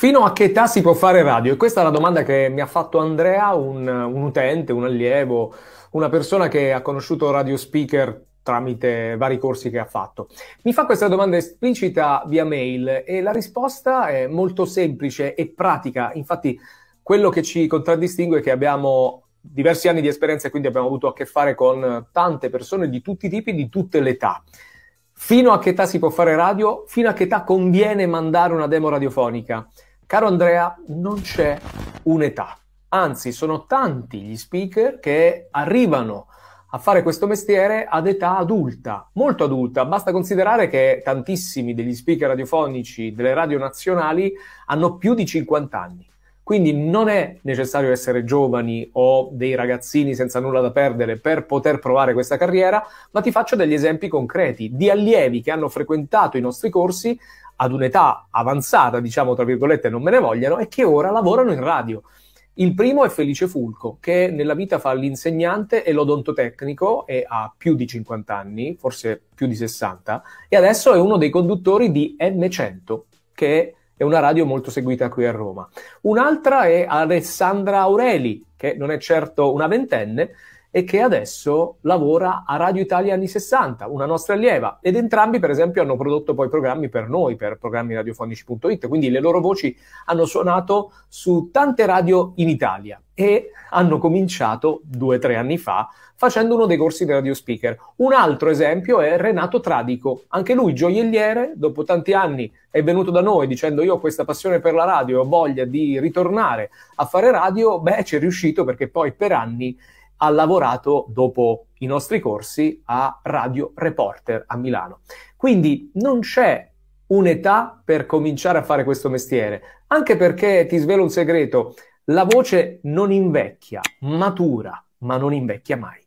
Fino a che età si può fare radio? E questa è la domanda che mi ha fatto Andrea, un, un utente, un allievo, una persona che ha conosciuto Radio Speaker tramite vari corsi che ha fatto. Mi fa questa domanda esplicita via mail e la risposta è molto semplice e pratica. Infatti, quello che ci contraddistingue è che abbiamo diversi anni di esperienza e quindi abbiamo avuto a che fare con tante persone di tutti i tipi, di tutte le età. Fino a che età si può fare radio? Fino a che età conviene mandare una demo radiofonica? Caro Andrea, non c'è un'età. Anzi, sono tanti gli speaker che arrivano a fare questo mestiere ad età adulta, molto adulta. Basta considerare che tantissimi degli speaker radiofonici delle radio nazionali hanno più di 50 anni. Quindi non è necessario essere giovani o dei ragazzini senza nulla da perdere per poter provare questa carriera, ma ti faccio degli esempi concreti di allievi che hanno frequentato i nostri corsi ad un'età avanzata, diciamo tra virgolette, non me ne vogliano, e che ora lavorano in radio. Il primo è Felice Fulco, che nella vita fa l'insegnante e l'odontotecnico e ha più di 50 anni, forse più di 60, e adesso è uno dei conduttori di M100, che è una radio molto seguita qui a Roma. Un'altra è Alessandra Aureli, che non è certo una ventenne, e che adesso lavora a Radio Italia anni 60, una nostra allieva, ed entrambi per esempio hanno prodotto poi programmi per noi, per programmi radiofonici.it, quindi le loro voci hanno suonato su tante radio in Italia e hanno cominciato due o tre anni fa facendo uno dei corsi di radio speaker. Un altro esempio è Renato Tradico, anche lui gioielliere, dopo tanti anni è venuto da noi dicendo io ho questa passione per la radio ho voglia di ritornare a fare radio, beh ci è riuscito perché poi per anni ha lavorato dopo i nostri corsi a Radio Reporter a Milano. Quindi non c'è un'età per cominciare a fare questo mestiere, anche perché ti svelo un segreto, la voce non invecchia, matura, ma non invecchia mai.